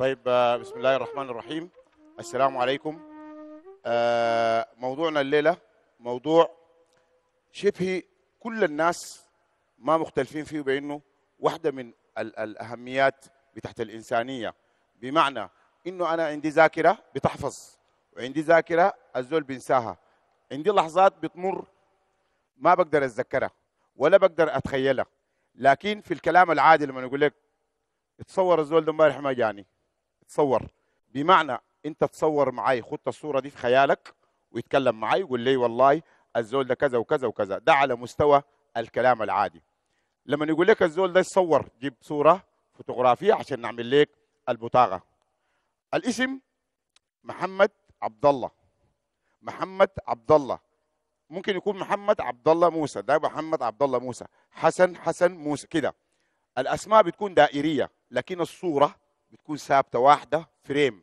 طيب آه، بسم الله الرحمن الرحيم السلام عليكم آه، موضوعنا الليلة موضوع شبه كل الناس ما مختلفين فيه بأنه واحدة من الأهميات بتاعت الإنسانية بمعنى إنه أنا عندي ذاكرة بتحفظ وعندي ذاكرة الزول بينساها عندي لحظات بتمر ما بقدر أتذكرها ولا بقدر أتخيلها لكن في الكلام العادي لما نقول لك تصور الزول ده امبارح ما جاني تصور بمعنى انت تصور معاي خدت الصوره دي في خيالك ويتكلم معاي ويقول لي والله الزول ده كذا وكذا وكذا ده على مستوى الكلام العادي لما يقول لك الزول ده يصور جيب صوره فوتوغرافيه عشان نعمل لك البطاقه الاسم محمد عبد الله محمد عبد الله ممكن يكون محمد عبد الله موسى ده محمد عبد الله موسى حسن حسن موسى كده الاسماء بتكون دائريه لكن الصوره بتكون ثابته واحده فريم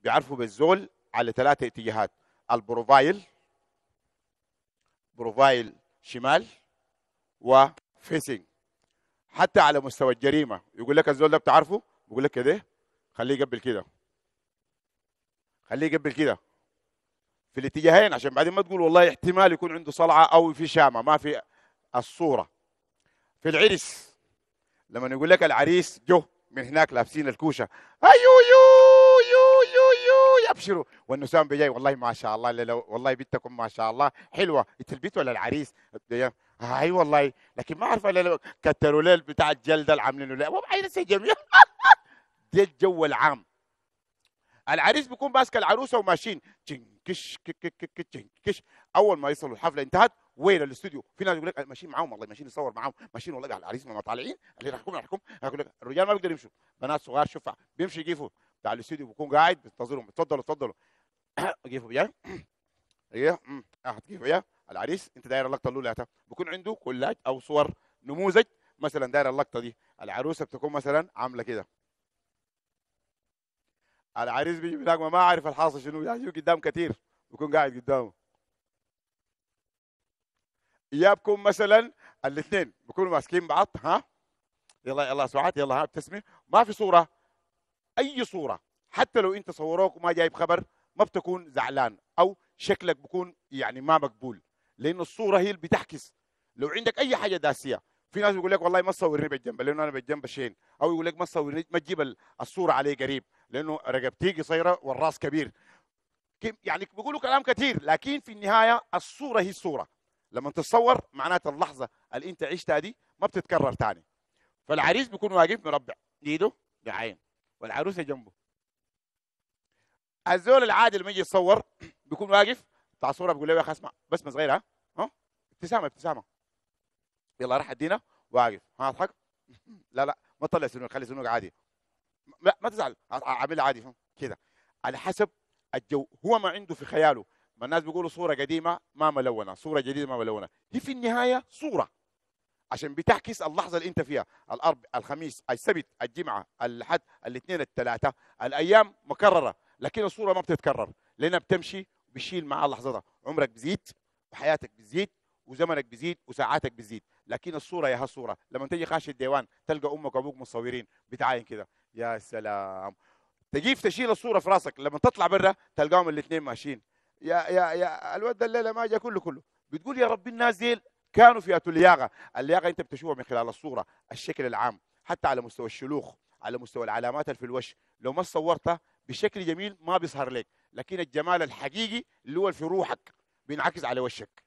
بيعرفوا بالزول على ثلاثه اتجاهات البروفايل بروفايل شمال وفيسنج حتى على مستوى الجريمه يقول لك الزول ده بتعرفه بيقول لك كده خليه يقبل كده خليه يقبل كده في الاتجاهين عشان بعدين ما تقول والله احتمال يكون عنده صلعه او في شامه ما في الصوره في العرس لما يقول لك العريس جو من هناك لابسين الكوشه ايو يو يو يو يو يبشروا والنسام بيجي والله ما شاء الله لو والله بنتكم ما شاء الله حلوه انت البنت ولا العريس اي أيوة والله لكن ما اعرف الا كتروا ليل بتاع الجلده اللي عاملينه لا عين جميع دي الجو العام العريس بيكون ماسك العروسه وماشيين تنكش كش كش اول ما يصلوا الحفله انتهت وين الاستوديو في ناس يقول لك ماشيين معاهم والله ماشيين نصور معاهم ماشيين والله على العريس ما طالعين اللي راح نحكم اقول لك الرجال ما بيقدروا يمشوا بنات صغار شوف بيمشي يقيفوا بتاع الاستوديو بيكون قاعد بينتظرهم اتفضلوا اتفضلوا قيفوا يا ايه هتقيفوا آه، يا العريس انت داير اللقطه الاولى بكون عنده كولاج او صور نموذج مثلا داير اللقطه دي العروسه بتكون مثلا عامله كده العريس بيجي بيلاقي ما اعرف الحاصل شنو يعني قدام كثير بكون قاعد قدامه ايابكم مثلا الاثنين بكونوا ماسكين بعض ها يلا يلا سعاد يلا ها ابتسمي ما في صوره اي صوره حتى لو انت صوروك وما جايب خبر ما بتكون زعلان او شكلك بكون يعني ما مقبول لانه الصوره هي اللي بتعكس لو عندك اي حاجه داسيه في ناس بيقول لك والله ما تصورني بالجنب لانه انا بالجنب شين او يقول لك ما تصورني ما تجيب الصوره علي قريب لانه رقبتي قصيره والراس كبير يعني بيقولوا كلام كثير لكن في النهايه الصوره هي الصوره لما تتصور معناته اللحظه اللي انت عشتها دي ما بتتكرر ثاني فالعريس بيكون واقف مربع ايده بعين والعروسه جنبه الزول العادي لما يجي يتصور بيكون واقف بتاع صوره بيقول له يا اخي اسمع بسمه صغيره ها ابتسامه ابتسامه يلا راح ادينا واقف ها اضحك لا لا ما تطلع سنوك خلي سنوك عادي لا ما تزعل عامل عادي كده على حسب الجو هو ما عنده في خياله ما الناس بيقولوا صوره قديمه ما ملونه صوره جديده ما ملونه هي في النهايه صوره عشان بتعكس اللحظه اللي انت فيها الاربع الخميس السبت الجمعه الاحد الاثنين الثلاثه الايام مكرره لكن الصوره ما بتتكرر لانها بتمشي بتشيل معها لحظتها عمرك بزيد وحياتك بتزيد وزمنك بزيد وساعاتك بتزيد لكن الصوره يا هالصوره لما تيجي خاش الديوان تلقى امك وابوك مصورين بتعاين كده يا سلام تجيب تشيل الصوره في راسك لما تطلع برا تلقاهم الاثنين ماشيين يا يا يا الواد الليله ما جا كله كله بتقول يا رب الناس كانوا في اللياقه، اللياقه انت بتشوفها من خلال الصوره، الشكل العام، حتى على مستوى الشلوخ، على مستوى العلامات اللي في الوش، لو ما صورتها بشكل جميل ما بيظهر لك، لكن الجمال الحقيقي اللي هو في روحك بينعكس على وشك.